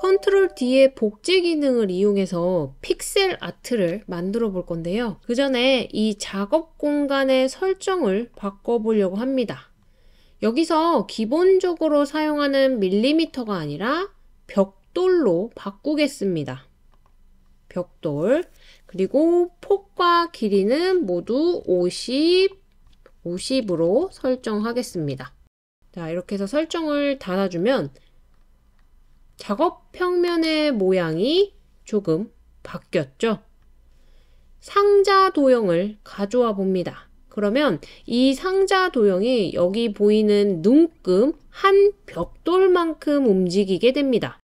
컨트롤 D의 복제 기능을 이용해서 픽셀 아트를 만들어 볼 건데요. 그 전에 이 작업 공간의 설정을 바꿔보려고 합니다. 여기서 기본적으로 사용하는 밀리미터가 아니라 벽돌로 바꾸겠습니다. 벽돌 그리고 폭과 길이는 모두 50, 50으로 설정하겠습니다. 자 이렇게 해서 설정을 닫아주면 작업 평면의 모양이 조금 바뀌었죠. 상자 도형을 가져와 봅니다. 그러면 이 상자 도형이 여기 보이는 눈금 한 벽돌만큼 움직이게 됩니다.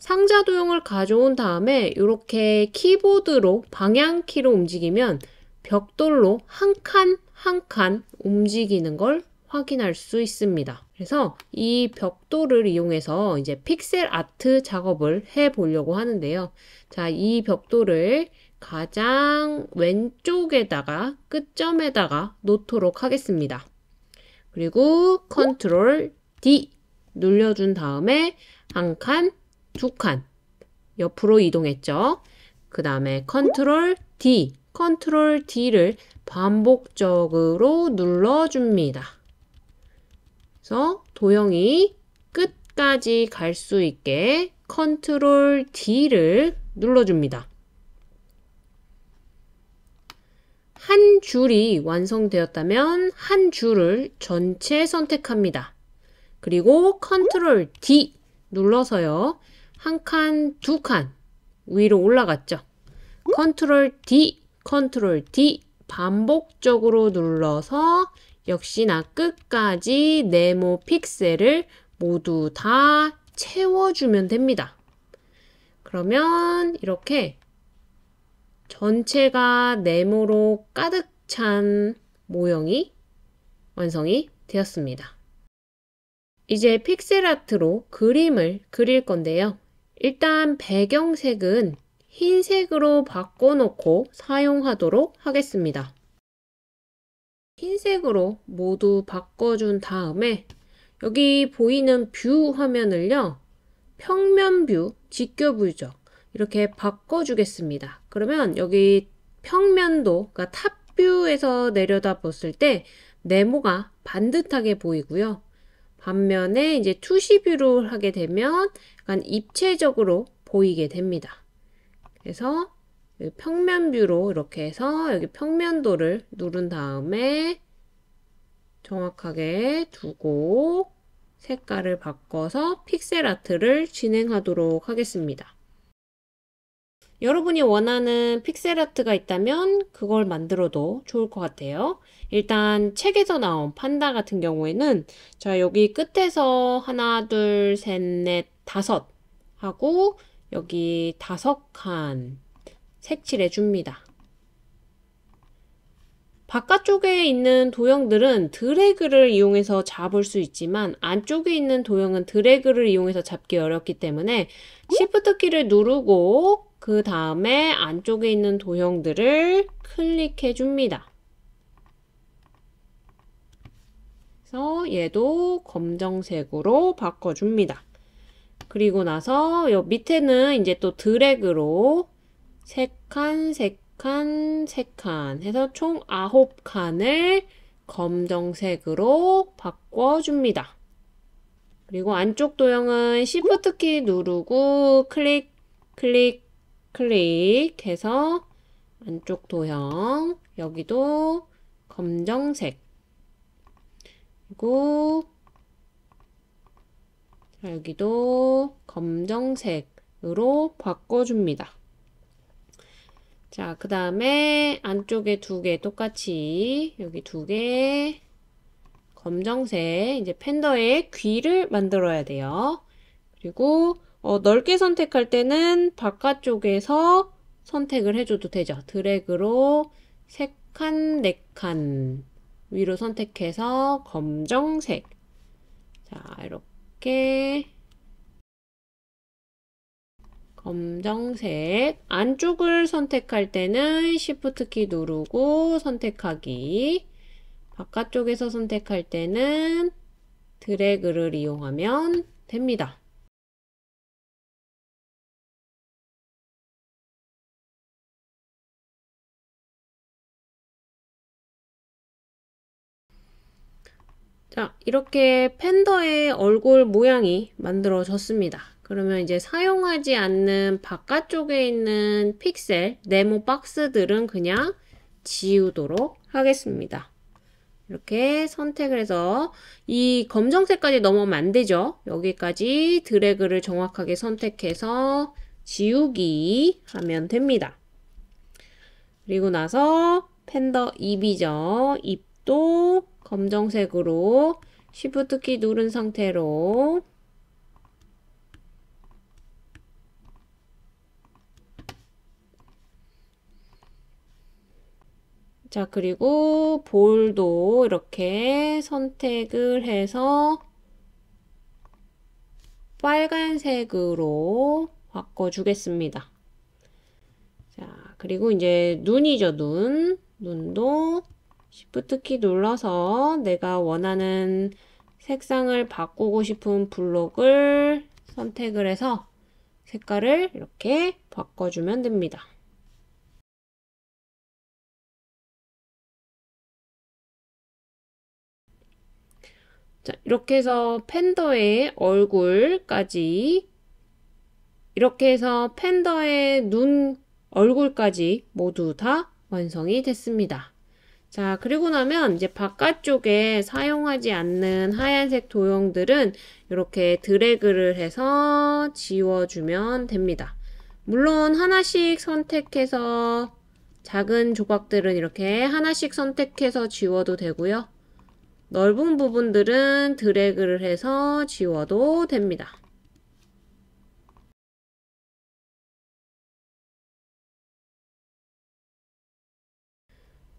상자 도형을 가져온 다음에 이렇게 키보드로 방향키로 움직이면 벽돌로 한 칸 한칸 한칸 움직이는 걸 확인할 수 있습니다. 그래서 이 벽돌을 이용해서 이제 픽셀 아트 작업을 해 보려고 하는데요. 자, 이 벽돌을 가장 왼쪽에다가 끝점에다가 놓도록 하겠습니다. 그리고 컨트롤 D 눌려준 다음에 한 칸, 두 칸 옆으로 이동했죠. 그 다음에 컨트롤 D, 컨트롤 D를 반복적으로 눌러줍니다. 그래서 도형이 끝까지 갈 수 있게 컨트롤 D를 눌러줍니다. 한 줄이 완성되었다면 한 줄을 전체 선택합니다. 그리고 컨트롤 D 눌러서요. 한 칸, 두 칸 위로 올라갔죠. 컨트롤 D, 컨트롤 D 반복적으로 눌러서 역시나 끝까지 네모 픽셀을 모두 다 채워주면 됩니다. 그러면 이렇게 전체가 네모로 가득 찬 모형이 완성이 되었습니다. 이제 픽셀 아트로 그림을 그릴 건데요. 일단 배경색은 흰색으로 바꿔놓고 사용하도록 하겠습니다. 흰색으로 모두 바꿔준 다음에 여기 보이는 뷰 화면을요. 평면 뷰, 직교 뷰죠. 이렇게 바꿔주겠습니다. 그러면 여기 평면도, 그러니까 탑뷰에서 내려다 봤을 때 네모가 반듯하게 보이고요. 반면에 이제 투시뷰로 하게 되면 약간 입체적으로 보이게 됩니다. 그래서 평면 뷰로 이렇게 해서 여기 평면도를 누른 다음에 정확하게 두고 색깔을 바꿔서 픽셀 아트를 진행하도록 하겠습니다. 여러분이 원하는 픽셀 아트가 있다면 그걸 만들어도 좋을 것 같아요. 일단 책에서 나온 판다 같은 경우에는 자 여기 끝에서 하나 둘셋넷 다섯 하고 여기 다섯 칸 색칠해 줍니다. 바깥쪽에 있는 도형들은 드래그를 이용해서 잡을 수 있지만 안쪽에 있는 도형은 드래그를 이용해서 잡기 어렵기 때문에 Shift 키를 누르고 그 다음에 안쪽에 있는 도형들을 클릭해 줍니다. 그래서 얘도 검정색으로 바꿔줍니다. 그리고 나서 요 밑에는 이제 또 드래그로 3칸, 3칸, 3칸 해서 총 9칸을 검정색으로 바꿔줍니다. 그리고 안쪽 도형은 Shift 키 누르고 클릭, 클릭, 클릭해서 안쪽 도형 여기도 검정색 그리고 여기도 검정색으로 바꿔줍니다. 자, 그 다음에 안쪽에 두 개 똑같이 여기 두 개 검정색 이제 팬더의 귀를 만들어야 돼요. 그리고 어, 넓게 선택할 때는 바깥쪽에서 선택을 해줘도 되죠. 드래그로 세 칸, 네 칸 위로 선택해서 검정색 자 이렇게 검정색 안쪽을 선택할 때는 Shift 키 누르고 선택하기 바깥쪽에서 선택할 때는 드래그를 이용하면 됩니다. 자, 이렇게 팬더의 얼굴 모양이 만들어졌습니다. 그러면 이제 사용하지 않는 바깥쪽에 있는 픽셀, 네모 박스들은 그냥 지우도록 하겠습니다. 이렇게 선택을 해서 이 검정색까지 넘어오면 안 되죠. 여기까지 드래그를 정확하게 선택해서 지우기 하면 됩니다. 그리고 나서 팬더 입이죠. E 입도 검정색으로 쉬프트키 누른 상태로 자, 그리고 볼도 이렇게 선택을 해서 빨간색으로 바꿔주겠습니다. 자, 그리고 이제 눈이죠, 눈. 눈도 Shift키 눌러서 내가 원하는 색상을 바꾸고 싶은 블록을 선택을 해서 색깔을 이렇게 바꿔주면 됩니다. 자, 이렇게 해서 팬더의 얼굴까지 이렇게 해서 팬더의 눈 얼굴까지 모두 다 완성이 됐습니다. 자, 그리고 나면 이제 바깥쪽에 사용하지 않는 하얀색 도형들은 이렇게 드래그를 해서 지워주면 됩니다. 물론 하나씩 선택해서 작은 조각들은 이렇게 하나씩 선택해서 지워도 되고요. 넓은 부분들은 드래그를 해서 지워도 됩니다.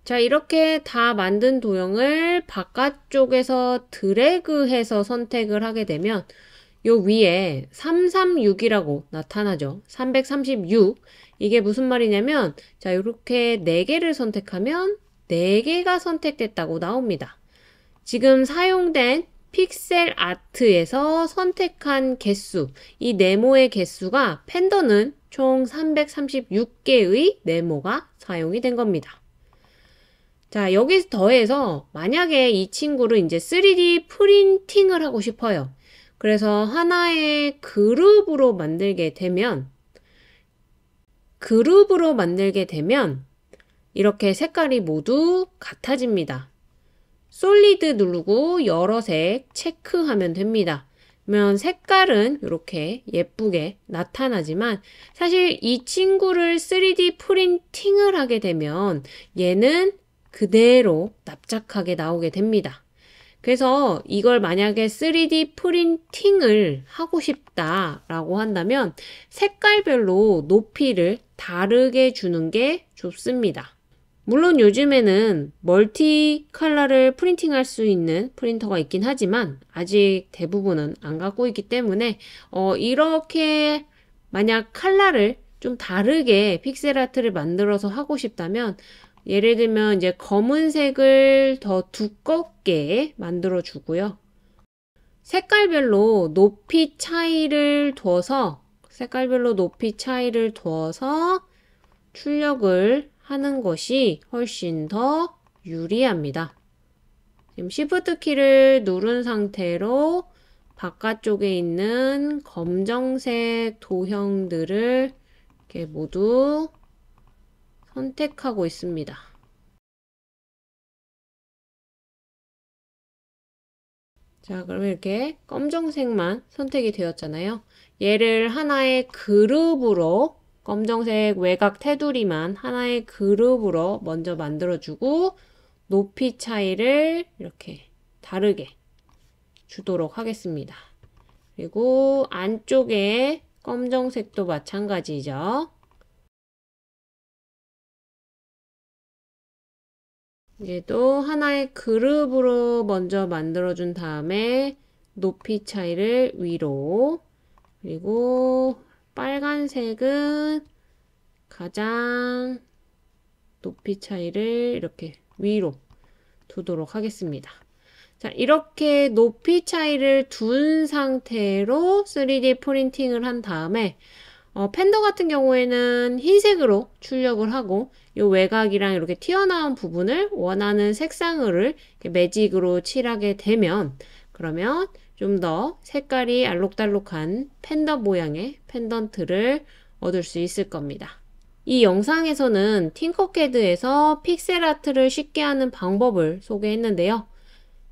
자 이렇게 다 만든 도형을 바깥쪽에서 드래그해서 선택을 하게 되면 요 위에 336이라고 나타나죠. 336 이게 무슨 말이냐면 자 이렇게 4개를 선택하면 4개가 선택됐다고 나옵니다. 지금 사용된 픽셀 아트에서 선택한 개수, 이 네모의 개수가 팬더는 총 336개의 네모가 사용이 된 겁니다. 자, 여기서 더해서 만약에 이 친구를 이제 3D 프린팅을 하고 싶어요. 그래서 하나의 그룹으로 만들게 되면 그룹으로 만들게 되면 이렇게 색깔이 모두 같아집니다. 솔리드 누르고 여러 색 체크하면 됩니다. 그러면 색깔은 이렇게 예쁘게 나타나지만 사실 이 친구를 3D 프린팅을 하게 되면 얘는 그대로 납작하게 나오게 됩니다. 그래서 이걸 만약에 3D 프린팅을 하고 싶다라고 한다면 색깔별로 높이를 다르게 주는 게 좋습니다. 물론 요즘에는 멀티 컬러를 프린팅할 수 있는 프린터가 있긴 하지만 아직 대부분은 안 갖고 있기 때문에 어, 이렇게 만약 칼라를 좀 다르게 픽셀 아트를 만들어서 하고 싶다면 예를 들면 이제 검은색을 더 두껍게 만들어 주고요. 색깔별로 높이 차이를 둬서 색깔별로 높이 차이를 둬서 출력을 하는 것이 훨씬 더 유리합니다. 지금 Shift 키를 누른 상태로 바깥쪽에 있는 검정색 도형들을 이렇게 모두 선택하고 있습니다. 자, 그러면 이렇게 검정색만 선택이 되었잖아요. 얘를 하나의 그룹으로 검정색 외곽 테두리만 하나의 그룹으로 먼저 만들어주고 높이 차이를 이렇게 다르게 주도록 하겠습니다. 그리고 안쪽에 검정색도 마찬가지죠. 얘도 하나의 그룹으로 먼저 만들어준 다음에 높이 차이를 위로 그리고 빨간색은 가장 높이 차이를 이렇게 위로 두도록 하겠습니다. 자, 이렇게 높이 차이를 둔 상태로 3D 프린팅을 한 다음에 어, 팬더 같은 경우에는 흰색으로 출력을 하고 이 외곽이랑 이렇게 튀어나온 부분을 원하는 색상을 매직으로 칠하게 되면 그러면 좀더 색깔이 알록달록한 팬더 모양의 펜던트를 얻을 수 있을 겁니다. 이 영상에서는 팅커캐드에서 픽셀 아트를 쉽게 하는 방법을 소개했는데요.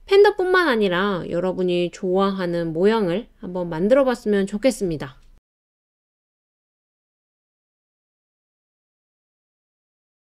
팬더뿐만 아니라 여러분이 좋아하는 모양을 한번 만들어 봤으면 좋겠습니다.